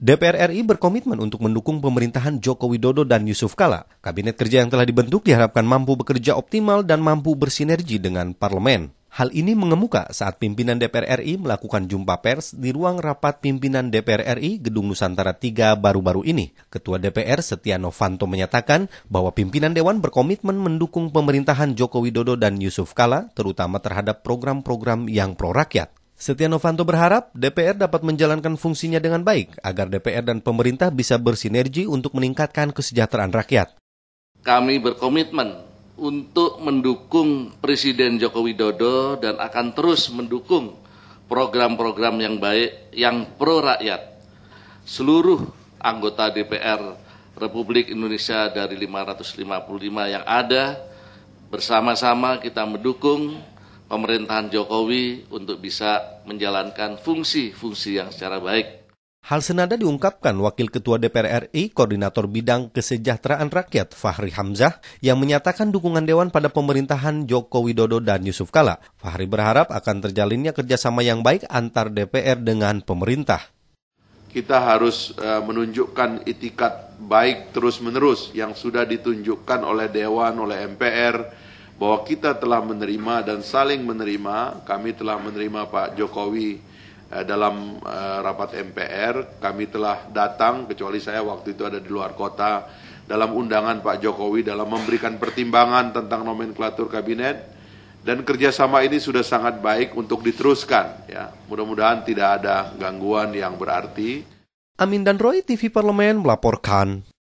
DPR RI berkomitmen untuk mendukung pemerintahan Joko Widodo dan Yusuf Kala. Kabinet kerja yang telah dibentuk diharapkan mampu bekerja optimal dan mampu bersinergi dengan parlemen. Hal ini mengemuka saat pimpinan DPR RI melakukan jumpa pers di ruang rapat pimpinan DPR RI Gedung Nusantara 3 baru-baru ini. Ketua DPR Setia Novanto menyatakan bahwa pimpinan dewan berkomitmen mendukung pemerintahan Joko Widodo dan Yusuf Kala terutama terhadap program-program yang pro rakyat. Setia Novanto berharap DPR dapat menjalankan fungsinya dengan baik agar DPR dan pemerintah bisa bersinergi untuk meningkatkan kesejahteraan rakyat. Kami berkomitmen untuk mendukung Presiden Joko Widodo dan akan terus mendukung program-program yang baik yang pro rakyat. Seluruh anggota DPR Republik Indonesia dari 555 yang ada bersama-sama kita mendukung pemerintahan Jokowi untuk bisa menjalankan fungsi-fungsi yang secara baik. Hal senada diungkapkan Wakil Ketua DPR RI Koordinator Bidang Kesejahteraan Rakyat Fahri Hamzah yang menyatakan dukungan Dewan pada pemerintahan Joko Widodo dan Yusuf Kala. Fahri berharap akan terjalinnya kerjasama yang baik antar DPR dengan pemerintah. Kita harus e, menunjukkan itikat baik terus-menerus yang sudah ditunjukkan oleh Dewan, oleh MPR, bahwa kita telah menerima dan saling menerima, kami telah menerima Pak Jokowi eh, dalam eh, rapat MPR, kami telah datang kecuali saya waktu itu ada di luar kota dalam undangan Pak Jokowi dalam memberikan pertimbangan tentang nomenklatur kabinet dan kerjasama ini sudah sangat baik untuk diteruskan ya mudah-mudahan tidak ada gangguan yang berarti Amin dan Roy TV Parlemen melaporkan